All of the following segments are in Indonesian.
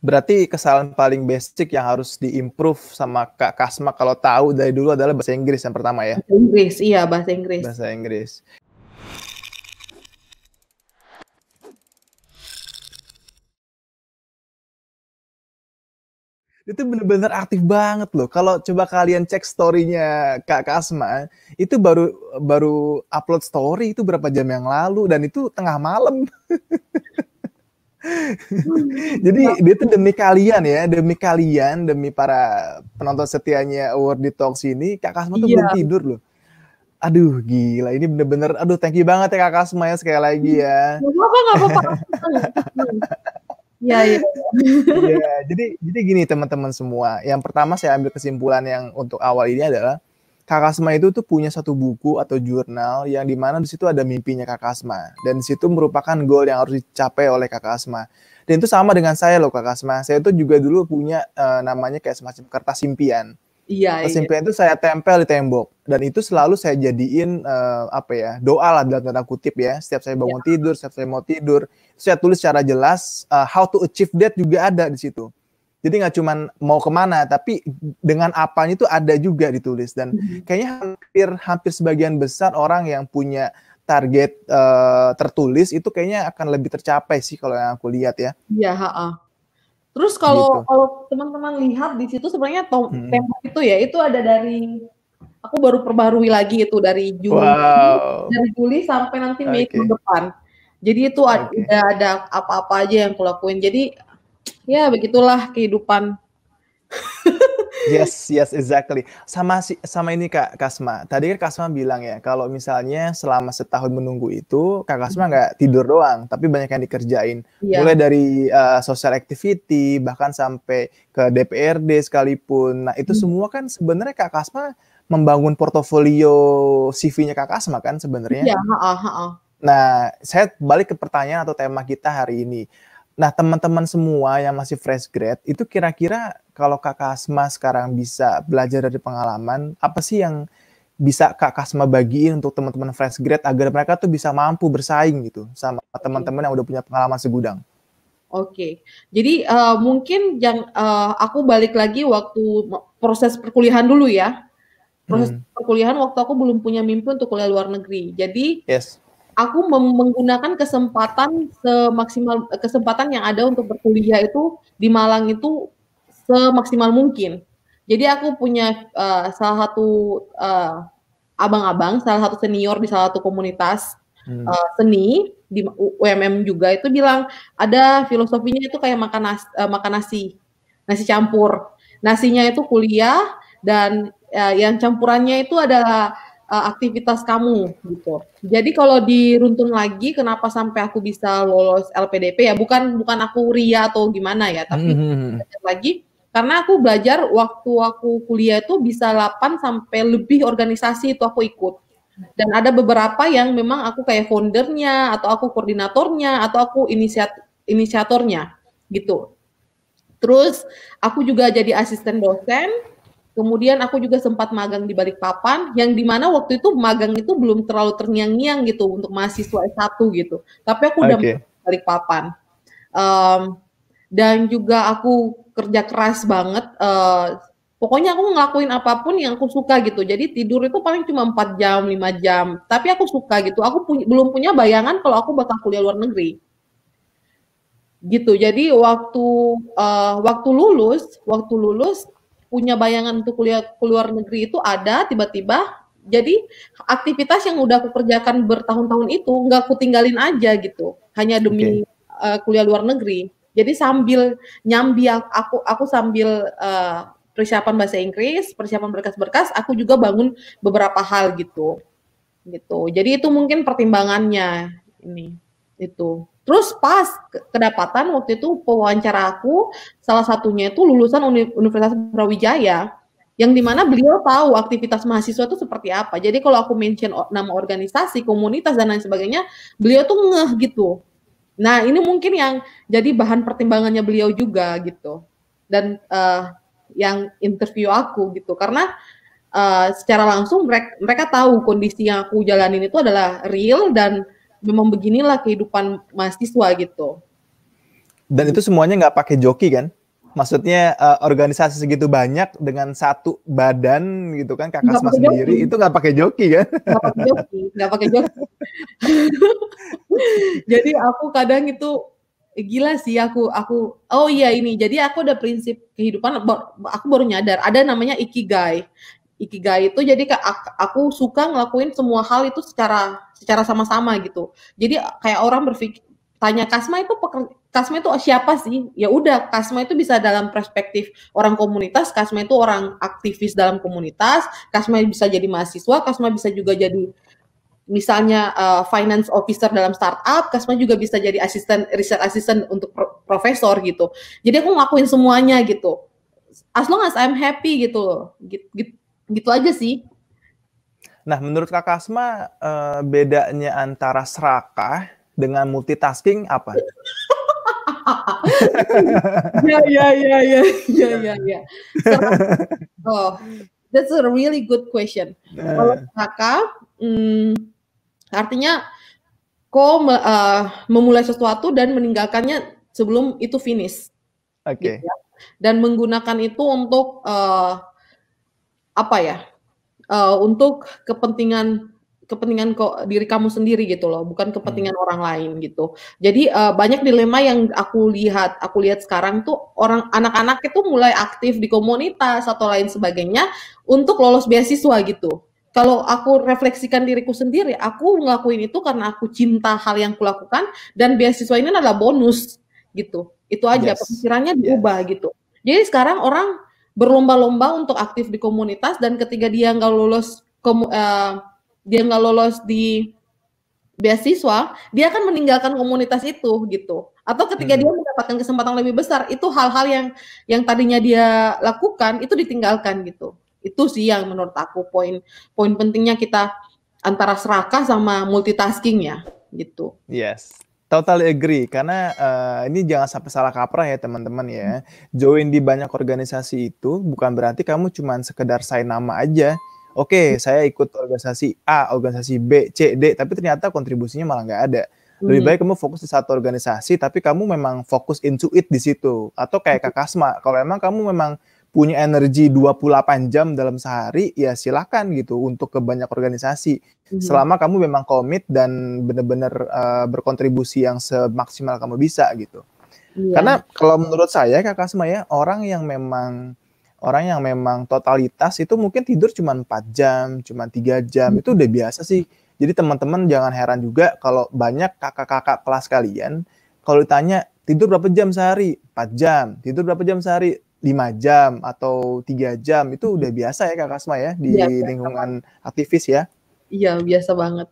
Berarti kesalahan paling basic yang harus diimprove sama Kak Kasma kalau tahu dari dulu adalah bahasa Inggris yang pertama ya. Bahasa Inggris, iya bahasa Inggris. Bahasa Inggris. Itu bener-bener aktif banget loh. Kalau coba kalian cek story-nya Kak Kasma, itu baru baru upload story itu berapa jam yang lalu dan itu tengah malam. Hmm. Jadi dia tuh demi kalian ya, demi kalian, demi para penonton setianya Award di Talks ini, Kak Kasma tuh iya. belum tidur loh. Aduh gila, ini bener-bener, aduh thank you banget ya Kak Kasma ya sekali lagi hmm. ya. Gak apa-apa, apa-apa. Iya, iya. ya, jadi jadi gini teman-teman semua. Yang pertama saya ambil kesimpulan yang untuk awal ini adalah Kakasma itu tuh punya satu buku atau jurnal yang di mana di situ ada mimpinya Kakasma dan di situ merupakan goal yang harus dicapai oleh Kakasma Dan itu sama dengan saya loh Kakasma. Saya itu juga dulu punya uh, namanya kayak semacam kertas impian. Iya. Kertas iya. itu saya tempel di tembok dan itu selalu saya jadiin uh, apa ya doa lah dalam tanda kutip ya. Setiap saya bangun iya. tidur, setiap saya mau tidur, saya tulis secara jelas uh, how to achieve that juga ada di situ. Jadi nggak cuma mau kemana, tapi dengan apanya itu ada juga ditulis. Dan mm-hmm. kayaknya hampir hampir sebagian besar orang yang punya target uh, tertulis itu kayaknya akan lebih tercapai sih kalau yang aku lihat ya. Iya, heeh. Terus kalau gitu. kalau teman-teman lihat di situ sebenarnya hmm. tema itu ya itu ada dari aku baru perbarui lagi itu dari Juli wow. dari Juli sampai nanti Mei okay. depan. Jadi itu okay. ada apa-apa aja yang aku Jadi ya begitulah kehidupan. yes, yes, exactly. Sama si, sama ini Kak Kasma. Tadi kan Kasma bilang ya, kalau misalnya selama setahun menunggu itu, Kak Kasma hmm. nggak tidur doang, tapi banyak yang dikerjain. Yeah. Mulai dari uh, social activity, bahkan sampai ke DPRD sekalipun. Nah, itu hmm. semua kan sebenarnya Kak Kasma membangun portofolio CV-nya Kak Kasma kan sebenarnya. Iya, yeah, Nah, saya balik ke pertanyaan atau tema kita hari ini. Nah, teman-teman semua yang masih fresh grad, itu kira-kira kalau Kak Kasma sekarang bisa belajar dari pengalaman, apa sih yang bisa Kak Kasma bagiin untuk teman-teman fresh grad agar mereka tuh bisa mampu bersaing gitu sama teman-teman yang udah punya pengalaman segudang? Oke, okay. jadi uh, mungkin yang uh, eh, aku balik lagi waktu proses perkuliahan dulu ya. Proses hmm. perkuliahan waktu aku belum punya mimpi untuk kuliah luar negeri. Jadi yes aku menggunakan kesempatan semaksimal kesempatan yang ada untuk berkuliah itu di Malang itu semaksimal mungkin. Jadi aku punya uh, salah satu uh, abang-abang, salah satu senior di salah satu komunitas hmm. uh, seni di UMM juga itu bilang ada filosofinya itu kayak makan nasi, uh, makan nasi, nasi campur. Nasinya itu kuliah dan uh, yang campurannya itu adalah uh, aktivitas kamu gitu. Jadi kalau diruntun lagi kenapa sampai aku bisa lolos LPDP ya bukan bukan aku ria atau gimana ya tapi mm-hmm. lagi karena aku belajar waktu aku kuliah itu bisa 8 sampai lebih organisasi itu aku ikut. Dan ada beberapa yang memang aku kayak foundernya atau aku koordinatornya atau aku inisiat inisiatornya gitu. Terus aku juga jadi asisten dosen Kemudian aku juga sempat magang di Balikpapan, yang dimana waktu itu magang itu belum terlalu terngiang-ngiang gitu untuk mahasiswa S1 gitu. Tapi aku udah okay. Balikpapan. Um, dan juga aku kerja keras banget. Uh, pokoknya aku ngelakuin apapun yang aku suka gitu. Jadi tidur itu paling cuma 4 jam, 5 jam. Tapi aku suka gitu. Aku pu belum punya bayangan kalau aku bakal kuliah luar negeri gitu jadi waktu uh, waktu lulus waktu lulus punya bayangan untuk kuliah ke luar negeri itu ada tiba-tiba jadi aktivitas yang udah aku kerjakan bertahun-tahun itu nggak aku tinggalin aja gitu hanya demi okay. uh, eh, kuliah luar negeri jadi sambil nyambi aku aku sambil uh, persiapan bahasa Inggris persiapan berkas-berkas aku juga bangun beberapa hal gitu gitu jadi itu mungkin pertimbangannya ini itu Terus pas kedapatan waktu itu pewawancara aku salah satunya itu lulusan Universitas Brawijaya yang dimana beliau tahu aktivitas mahasiswa itu seperti apa. Jadi kalau aku mention nama organisasi, komunitas dan lain sebagainya, beliau tuh ngeh gitu. Nah ini mungkin yang jadi bahan pertimbangannya beliau juga gitu dan uh, yang interview aku gitu karena uh, secara langsung mereka mereka tahu kondisi yang aku jalanin itu adalah real dan memang beginilah kehidupan mahasiswa gitu. Dan itu semuanya nggak pakai joki kan? Maksudnya uh, organisasi segitu banyak dengan satu badan gitu kan kakak sama sendiri itu nggak pakai joki kan? Nggak pakai joki, gak pakai joki. Jadi aku kadang itu eh, gila sih aku aku oh iya ini jadi aku ada prinsip kehidupan aku baru nyadar ada namanya ikigai ikigai itu jadi kayak aku suka ngelakuin semua hal itu secara secara sama-sama gitu. Jadi kayak orang berpikir tanya Kasma itu Kasma itu siapa sih? Ya udah, Kasma itu bisa dalam perspektif orang komunitas, Kasma itu orang aktivis dalam komunitas, Kasma bisa jadi mahasiswa, Kasma bisa juga jadi misalnya uh, finance officer dalam startup, Kasma juga bisa jadi asisten research assistant untuk pro profesor gitu. Jadi aku ngelakuin semuanya gitu. As long as I'm happy gitu, gitu, gitu gitu aja sih. Nah, menurut Kak Asma, eh, bedanya antara serakah dengan multitasking apa? ya, ya, ya, ya, ya, ya, ya. Oh, that's a really good question. Kalau eh. serakah, hmm, artinya kau uh, memulai sesuatu dan meninggalkannya sebelum itu finish. Oke. Okay. Gitu ya. Dan menggunakan itu untuk uh, apa ya uh, untuk kepentingan kepentingan kok diri kamu sendiri gitu loh, bukan kepentingan hmm. orang lain gitu. Jadi uh, banyak dilema yang aku lihat, aku lihat sekarang tuh orang anak-anak itu mulai aktif di komunitas atau lain sebagainya untuk lolos beasiswa gitu. Kalau aku refleksikan diriku sendiri, aku ngelakuin itu karena aku cinta hal yang kulakukan dan beasiswa ini adalah bonus gitu. Itu aja yes. pemikirannya diubah yes. gitu. Jadi sekarang orang berlomba-lomba untuk aktif di komunitas dan ketika dia nggak lulus komu, uh, dia nggak lolos di beasiswa, dia akan meninggalkan komunitas itu gitu. Atau ketika hmm. dia mendapatkan kesempatan lebih besar, itu hal-hal yang yang tadinya dia lakukan itu ditinggalkan gitu. Itu sih yang menurut aku poin poin pentingnya kita antara serakah sama multitasking ya gitu. Yes. Totally agree karena uh, ini jangan sampai salah kaprah ya teman-teman ya. Join di banyak organisasi itu bukan berarti kamu cuma sekedar sign nama aja. Oke, okay, saya ikut organisasi A, organisasi B, C, D, tapi ternyata kontribusinya malah nggak ada. Lebih hmm. baik kamu fokus di satu organisasi, tapi kamu memang fokus into it di situ. Atau kayak Kak Kasma, kalau emang kamu memang punya energi 28 jam dalam sehari, ya silakan gitu untuk ke banyak organisasi. Mm-hmm. Selama kamu memang komit dan benar-benar uh, berkontribusi yang semaksimal kamu bisa gitu. Yeah. Karena kalau menurut saya Kakak Semaya, orang yang memang orang yang memang totalitas itu mungkin tidur cuma 4 jam, cuma 3 jam, mm-hmm. itu udah biasa sih. Jadi teman-teman jangan heran juga kalau banyak kakak-kakak kelas kalian kalau ditanya tidur berapa jam sehari? 4 jam. Tidur berapa jam sehari? lima jam atau tiga jam itu mm-hmm. udah biasa ya Kak Asma ya di ya, lingkungan ya. aktivis ya? Iya biasa banget.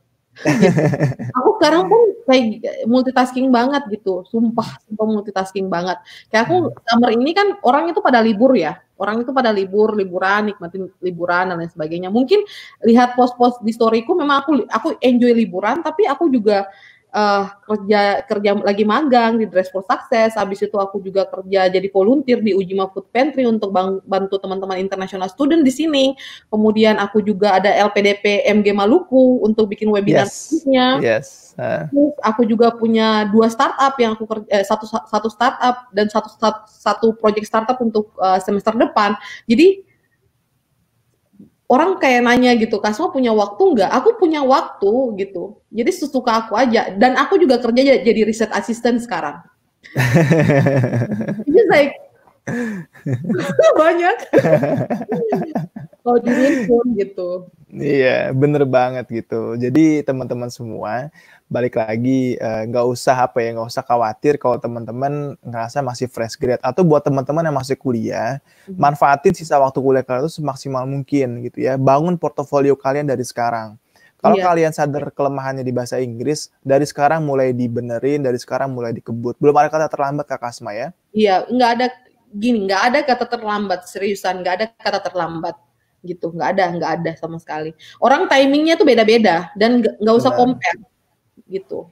aku sekarang pun kayak multitasking banget gitu, sumpah, sumpah multitasking banget. Kayak aku hmm. summer ini kan orang itu pada libur ya, orang itu pada libur, liburan, nikmatin liburan dan lain sebagainya. Mungkin lihat post-post di storyku memang aku aku enjoy liburan, tapi aku juga uh, kerja kerja lagi magang di Dress for Success. Habis itu aku juga kerja jadi volunteer di Ujima Food Pantry untuk bang, bantu teman-teman internasional student di sini. Kemudian aku juga ada LPDP MG Maluku untuk bikin webinar Yes. yes. Uh. aku juga punya dua startup yang aku kerja, eh, satu satu startup dan satu satu, satu project startup untuk uh, semester depan. Jadi orang kayak nanya gitu, Kasma punya waktu nggak? Aku punya waktu gitu. Jadi sesuka aku aja. Dan aku juga kerja jadi riset assistant sekarang. Ini like banyak. Kalau dingin pun gitu. Iya, bener banget gitu. Jadi teman-teman semua, balik lagi eh, nggak uh, usah apa ya nggak usah khawatir kalau teman-teman ngerasa masih fresh grade atau buat teman-teman yang masih kuliah hmm manfaatin sisa waktu kuliah kalian itu semaksimal mungkin gitu ya bangun portofolio kalian dari sekarang kalau yeah. kalian sadar kelemahannya di bahasa Inggris dari sekarang mulai dibenerin dari sekarang mulai dikebut belum ada kata terlambat kak Asma ya iya yeah, nggak ada gini nggak ada kata terlambat seriusan nggak ada kata terlambat gitu nggak ada nggak ada sama sekali orang timingnya tuh beda-beda dan nggak usah compare gitu.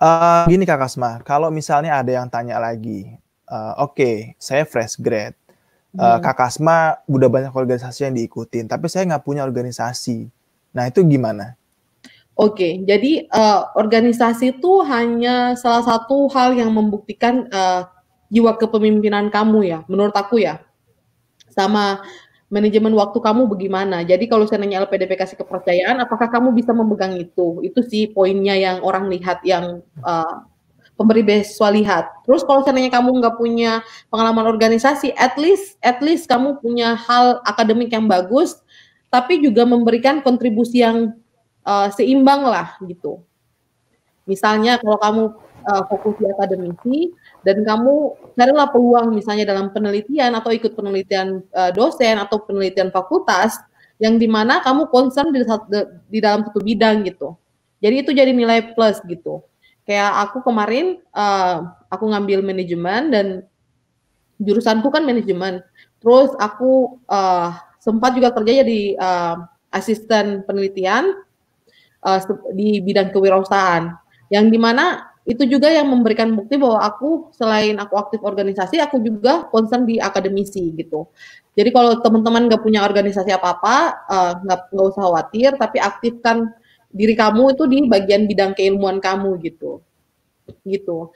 Uh, gini Kak Kasma, kalau misalnya ada yang tanya lagi, uh, oke, okay, saya fresh grad, uh, hmm. Kak Kasma udah banyak organisasi yang diikutin, tapi saya nggak punya organisasi. Nah itu gimana? Oke, okay, jadi uh, organisasi itu hanya salah satu hal yang membuktikan uh, jiwa kepemimpinan kamu ya, menurut aku ya. Sama manajemen waktu kamu bagaimana. Jadi kalau saya nanya LPDP kasih kepercayaan, apakah kamu bisa memegang itu? Itu sih poinnya yang orang lihat, yang uh, pemberi beasiswa lihat. Terus kalau saya nanya kamu nggak punya pengalaman organisasi, at least at least kamu punya hal akademik yang bagus, tapi juga memberikan kontribusi yang uh, seimbang lah gitu. Misalnya kalau kamu uh, fokus di akademisi dan kamu carilah peluang misalnya dalam penelitian atau ikut penelitian uh, dosen atau penelitian fakultas yang dimana kamu concern di, di dalam satu bidang gitu. Jadi itu jadi nilai plus gitu. Kayak aku kemarin uh, aku ngambil manajemen dan jurusanku kan manajemen. Terus aku uh, sempat juga kerja jadi uh, asisten penelitian uh, di bidang kewirausahaan yang dimana itu juga yang memberikan bukti bahwa aku selain aku aktif organisasi, aku juga concern di akademisi gitu. Jadi kalau teman-teman nggak punya organisasi apa-apa, eh, nggak -apa, uh, nggak usah khawatir, tapi aktifkan diri kamu itu di bagian bidang keilmuan kamu gitu, gitu.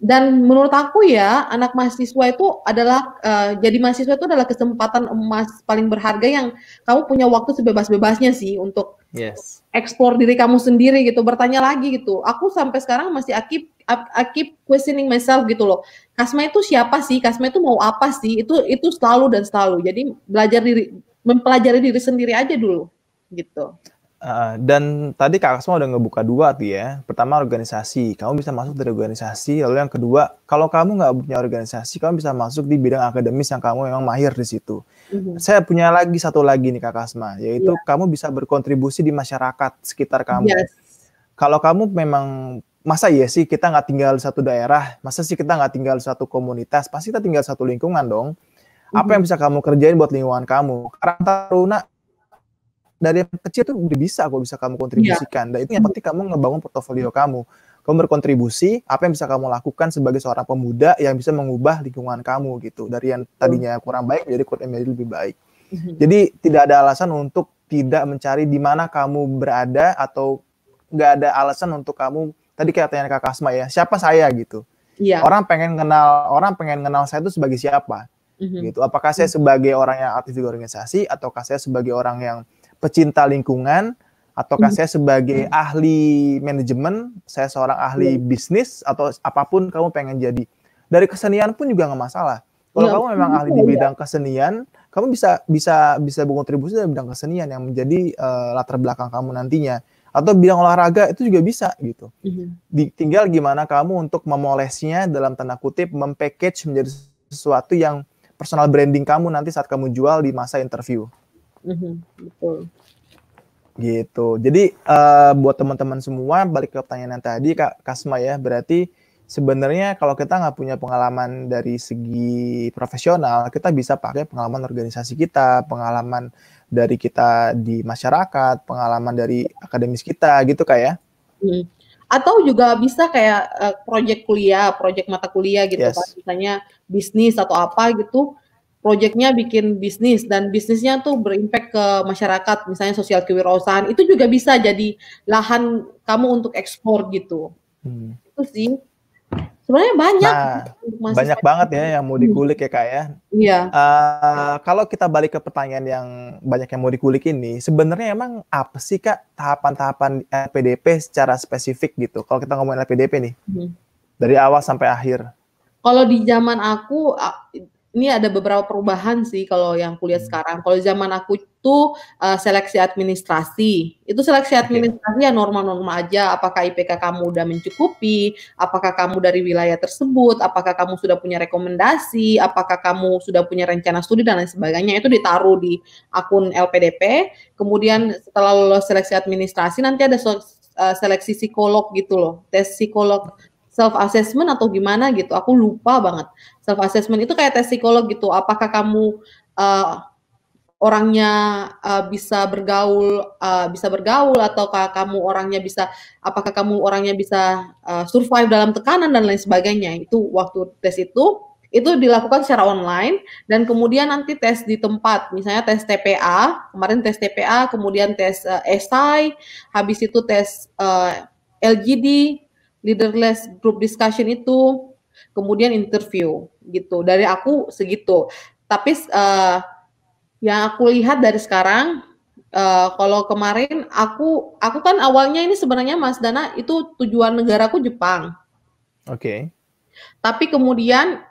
Dan menurut aku ya, anak mahasiswa itu adalah uh, jadi mahasiswa itu adalah kesempatan emas paling berharga yang kamu punya waktu sebebas-bebasnya sih untuk yes. eksplor diri kamu sendiri gitu, bertanya lagi gitu. Aku sampai sekarang masih akib akib questioning myself gitu loh. Kasma itu siapa sih? Kasma itu mau apa sih? Itu itu selalu dan selalu. Jadi belajar diri mempelajari diri sendiri aja dulu gitu dan tadi Kak Asma udah ngebuka dua tuh ya. Pertama organisasi, kamu bisa masuk dari organisasi. Lalu yang kedua, kalau kamu nggak punya organisasi, kamu bisa masuk di bidang akademis yang kamu memang mahir di situ. Mm-hmm. Saya punya lagi satu lagi nih Kak Asma, yaitu yeah. kamu bisa berkontribusi di masyarakat sekitar kamu. Yes. Kalau kamu memang masa iya sih kita nggak tinggal di satu daerah, masa sih kita nggak tinggal di satu komunitas, pasti kita tinggal di satu lingkungan dong. Apa mhm. yang bisa kamu kerjain buat lingkungan kamu? Karena Taruna dari yang kecil tuh udah bisa kok bisa kamu kontribusikan. Ya. Dan itu yang penting kamu ngebangun portofolio kamu. Kamu berkontribusi apa yang bisa kamu lakukan sebagai seorang pemuda yang bisa mengubah lingkungan kamu gitu. Dari yang tadinya kurang baik menjadi lebih baik. Mhm. Jadi tidak ada alasan untuk tidak mencari di mana kamu berada atau nggak ada alasan untuk kamu tadi kayak tanya Kak Asma ya, siapa saya gitu. Iya. Orang pengen kenal orang pengen kenal saya itu sebagai siapa? Mm-hmm. Gitu. Apakah saya mhm. sebagai orang yang aktif di organisasi ataukah saya sebagai orang yang pecinta lingkungan ataukah hmm. saya sebagai hmm. ahli manajemen, saya seorang ahli hmm. bisnis atau apapun kamu pengen jadi. Dari kesenian pun juga nggak masalah. Kalau ya, kamu iya, memang iya, ahli di iya. bidang kesenian, kamu bisa bisa bisa berkontribusi dalam bidang kesenian yang menjadi uh, latar belakang kamu nantinya. Atau bidang olahraga itu juga bisa gitu. Hmm. Di, tinggal gimana kamu untuk memolesnya dalam tanda kutip, mempackage menjadi sesuatu yang personal branding kamu nanti saat kamu jual di masa interview. Mm-hmm, betul. Gitu. Jadi uh, buat teman-teman semua balik ke pertanyaan yang tadi Kak Kasma ya, berarti sebenarnya kalau kita nggak punya pengalaman dari segi profesional, kita bisa pakai pengalaman organisasi kita, pengalaman dari kita di masyarakat, pengalaman dari akademis kita gitu Kak ya. Hmm. Atau juga bisa kayak uh, eh, proyek kuliah, proyek mata kuliah gitu yes. kan, misalnya bisnis atau apa gitu proyeknya bikin bisnis dan bisnisnya tuh berimpact ke masyarakat, misalnya sosial kewirausahaan, itu juga bisa jadi lahan kamu untuk ekspor gitu. Hmm. Itu sih. Sebenarnya banyak. Nah, banyak banget ya yang mau hmm. dikulik ya kak ya. Iya. Uh, kalau kita balik ke pertanyaan yang banyak yang mau dikulik ini, sebenarnya emang apa sih kak tahapan-tahapan LPDP secara spesifik gitu? Kalau kita ngomongin LPDP nih, hmm. dari awal sampai akhir. Kalau di zaman aku ini ada beberapa perubahan sih kalau yang kuliah hmm. sekarang. Kalau zaman aku tuh eh, uh, seleksi administrasi. Itu seleksi administrasi okay. ya normal-normal aja. Apakah IPK kamu udah mencukupi? Apakah kamu dari wilayah tersebut? Apakah kamu sudah punya rekomendasi? Apakah kamu sudah punya rencana studi dan lain sebagainya? Itu ditaruh di akun LPDP. Kemudian setelah lolos seleksi administrasi nanti ada eh, seleksi psikolog gitu loh, tes psikolog self assessment atau gimana gitu. Aku lupa banget. Self assessment itu kayak tes psikolog gitu. Apakah kamu uh, orangnya uh, bisa bergaul uh, bisa bergaul ataukah kamu orangnya bisa apakah kamu orangnya bisa uh, survive dalam tekanan dan lain sebagainya itu waktu tes itu itu dilakukan secara online dan kemudian nanti tes di tempat misalnya tes TPA kemarin tes TPA kemudian tes uh, SI habis itu tes uh, LGD leaderless group discussion itu, kemudian interview gitu. Dari aku segitu. Tapi uh, yang aku lihat dari sekarang Uh, kalau kemarin aku aku kan awalnya ini sebenarnya Mas Dana itu tujuan negaraku Jepang. Oke. Okay. Tapi kemudian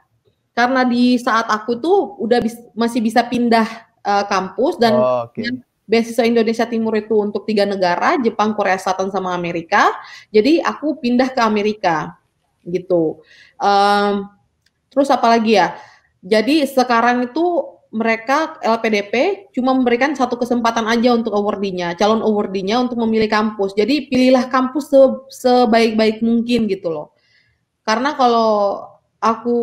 karena di saat aku tuh udah bis, masih bisa pindah uh, kampus dan oh, okay beasiswa Indonesia Timur itu untuk tiga negara, Jepang, Korea Selatan sama Amerika. Jadi aku pindah ke Amerika gitu. Um, terus lagi ya? Jadi sekarang itu mereka LPDP cuma memberikan satu kesempatan aja untuk awardinya, calon awardinya untuk memilih kampus. Jadi pilihlah kampus sebaik-baik mungkin gitu loh. Karena kalau aku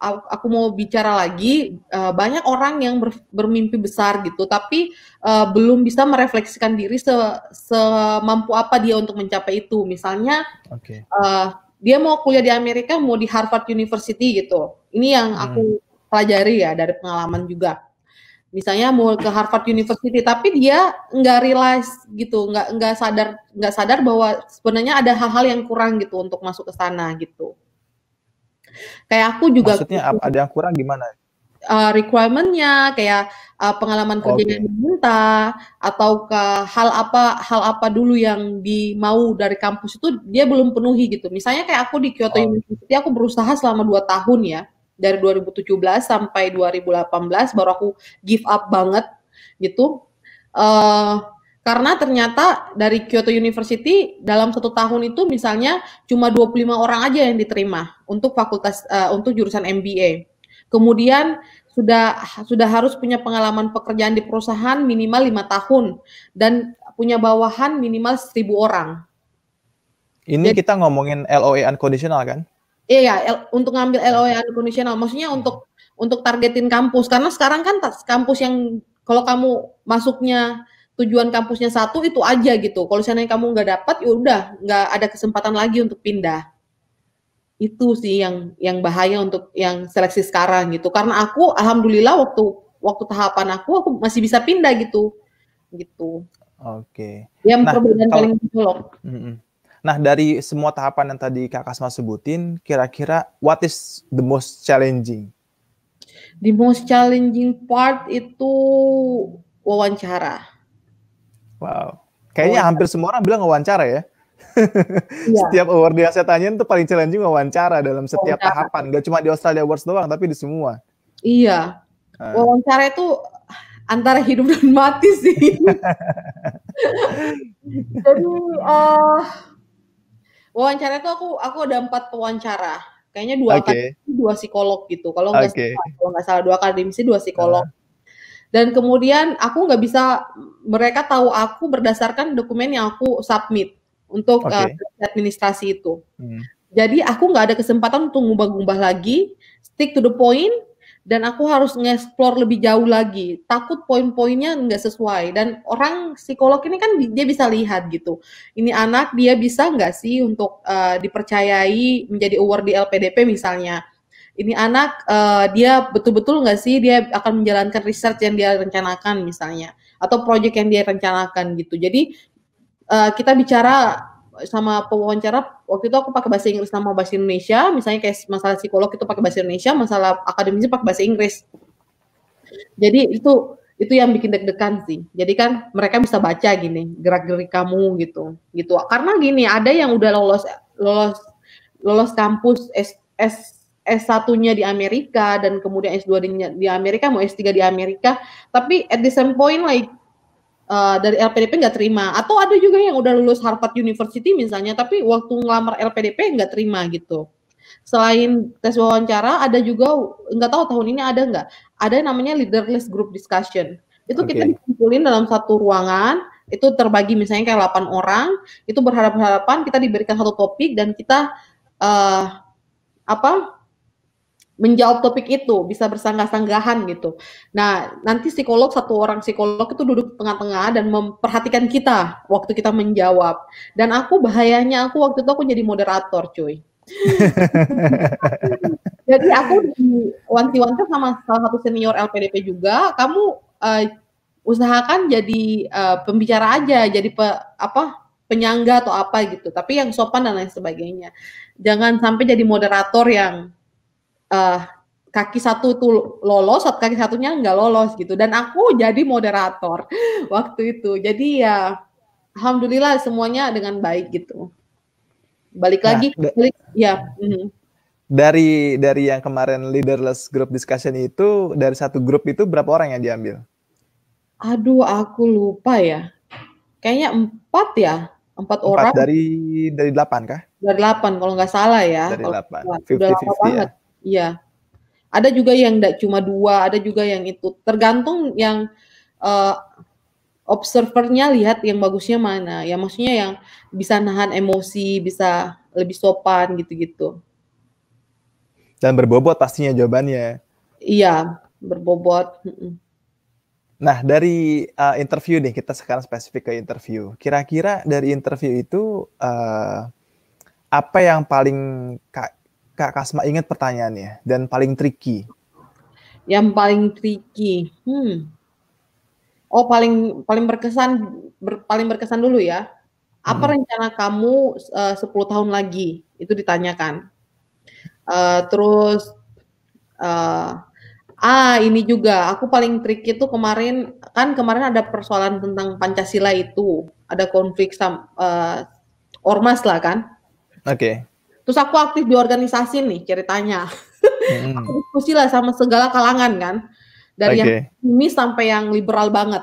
aku mau bicara lagi eh, banyak orang yang bermimpi besar gitu tapi eh, belum bisa merefleksikan diri se, semampu apa dia untuk mencapai itu misalnya okay. uh, eh, dia mau kuliah di Amerika mau di Harvard University gitu ini yang hmm. aku pelajari ya dari pengalaman juga misalnya mau ke Harvard University tapi dia nggak realize gitu nggak nggak sadar nggak sadar bahwa sebenarnya ada hal-hal yang kurang gitu untuk masuk ke sana gitu Kayak aku juga. Maksudnya aku, ada yang kurang gimana? Uh, requirementnya kayak uh, pengalaman kerja okay. yang diminta atau ke hal apa hal apa dulu yang dimau dari kampus itu dia belum penuhi gitu. Misalnya kayak aku di Kyoto oh. University aku berusaha selama 2 tahun ya dari 2017 sampai 2018 baru aku give up banget gitu. Uh, karena ternyata dari Kyoto University dalam satu tahun itu misalnya cuma 25 orang aja yang diterima untuk fakultas uh, untuk jurusan MBA. Kemudian sudah sudah harus punya pengalaman pekerjaan di perusahaan minimal lima tahun dan punya bawahan minimal 1000 orang. Ini Jadi, kita ngomongin LOA e unconditional kan? Iya, iya untuk ngambil LOA e unconditional maksudnya untuk untuk targetin kampus karena sekarang kan kampus yang kalau kamu masuknya tujuan kampusnya satu itu aja gitu. Kalau misalnya kamu nggak dapat, ya udah nggak ada kesempatan lagi untuk pindah. Itu sih yang yang bahaya untuk yang seleksi sekarang gitu. Karena aku alhamdulillah waktu waktu tahapan aku aku masih bisa pindah gitu. Gitu. Oke. Okay. Yang nah, perbedaan paling mencolok. Nah, dari semua tahapan yang tadi Kak Kasma sebutin, kira-kira what is the most challenging? The most challenging part itu wawancara Wow. Kayaknya oh, iya. hampir semua orang bilang wawancara ya. ya. setiap award yang saya tanyain itu paling challenging wawancara dalam setiap wawancara. tahapan. Gak cuma di Australia Awards doang, tapi di semua. Iya. Uh. Wawancara itu antara hidup dan mati sih. Jadi uh, wawancara itu aku aku ada empat wawancara. Kayaknya dua okay. kali dua psikolog gitu. Kalau nggak okay. salah, kalau nggak salah dua akademisi dua psikolog. Uh dan kemudian aku nggak bisa mereka tahu aku berdasarkan dokumen yang aku submit untuk okay. uh, eh, administrasi itu. Hmm. Jadi aku nggak ada kesempatan untuk ngubah-ngubah lagi, stick to the point, dan aku harus nge-explore lebih jauh lagi. Takut poin-poinnya nggak sesuai. Dan orang psikolog ini kan dia bisa lihat gitu. Ini anak dia bisa nggak sih untuk uh, dipercayai menjadi award di LPDP misalnya ini anak uh, dia betul-betul nggak -betul sih dia akan menjalankan research yang dia rencanakan misalnya atau proyek yang dia rencanakan gitu. Jadi uh, kita bicara sama pewawancara waktu itu aku pakai bahasa Inggris sama bahasa Indonesia, misalnya kayak masalah psikolog itu pakai bahasa Indonesia, masalah akademisi pakai bahasa Inggris. Jadi itu itu yang bikin deg-degan sih. Jadi kan mereka bisa baca gini gerak-gerik kamu gitu. Gitu. Karena gini, ada yang udah lolos lolos lolos kampus S, S S1-nya di Amerika dan kemudian S2 di, di Amerika mau S3 di Amerika tapi at the same point like uh, dari LPDP nggak terima atau ada juga yang udah lulus Harvard University misalnya tapi waktu ngelamar LPDP nggak terima gitu selain tes wawancara ada juga nggak tahu tahun ini ada nggak ada yang namanya leaderless group discussion itu okay. kita dikumpulin dalam satu ruangan itu terbagi misalnya kayak 8 orang itu berharap-harapan kita diberikan satu topik dan kita uh, apa menjawab topik itu, bisa bersanggah-sanggahan gitu. Nah, nanti psikolog satu orang psikolog itu duduk tengah-tengah dan memperhatikan kita waktu kita menjawab. Dan aku bahayanya aku waktu itu aku jadi moderator, cuy. jadi aku diwanti-wanti sama salah satu senior LPDP juga, kamu uh, usahakan jadi uh, pembicara aja, jadi pe, apa penyangga atau apa gitu. Tapi yang sopan dan lain sebagainya. Jangan sampai jadi moderator yang uh, kaki satu tuh lolos, kaki satunya nggak lolos gitu. Dan aku jadi moderator waktu itu. Jadi ya alhamdulillah semuanya dengan baik gitu. Balik nah, lagi, balik, ya. Mm. Dari dari yang kemarin leaderless group discussion itu dari satu grup itu berapa orang yang diambil? Aduh, aku lupa ya. Kayaknya empat ya, empat, empat orang. Dari dari delapan kah? Dari delapan kalau nggak salah ya. Dari delapan. Fifty fifty ya. Banget Iya. Ada juga yang tidak cuma dua, ada juga yang itu. Tergantung yang uh, observernya lihat yang bagusnya mana. Ya maksudnya yang bisa nahan emosi, bisa lebih sopan gitu-gitu. Dan berbobot pastinya jawabannya. Iya, berbobot. Nah, dari uh, interview nih, kita sekarang spesifik ke interview. Kira-kira dari interview itu uh, apa yang paling Kak Kak Kasma ingat pertanyaannya dan paling tricky? Yang paling tricky, hmm. Oh paling paling berkesan ber, paling berkesan dulu ya. Apa hmm. rencana kamu eh, uh, 10 tahun lagi? Itu ditanyakan. Uh, terus uh, ah ini juga aku paling tricky itu kemarin kan kemarin ada persoalan tentang Pancasila itu ada konflik sama uh, ormas lah kan. Oke. Okay Terus aku aktif di organisasi nih ceritanya. Hmm. aku diskusi lah sama segala kalangan kan. Dari okay. yang ini sampai yang liberal banget.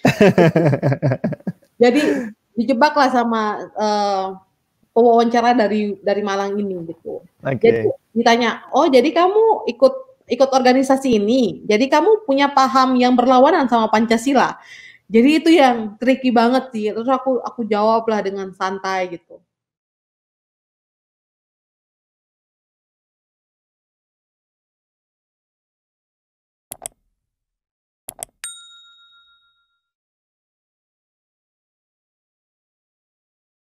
Jadi dijebak lah sama uh, pewawancara dari dari Malang ini gitu. Okay. Jadi ditanya, "Oh, jadi kamu ikut ikut organisasi ini. Jadi kamu punya paham yang berlawanan sama Pancasila." Jadi itu yang tricky banget sih. Terus aku aku jawab lah dengan santai gitu.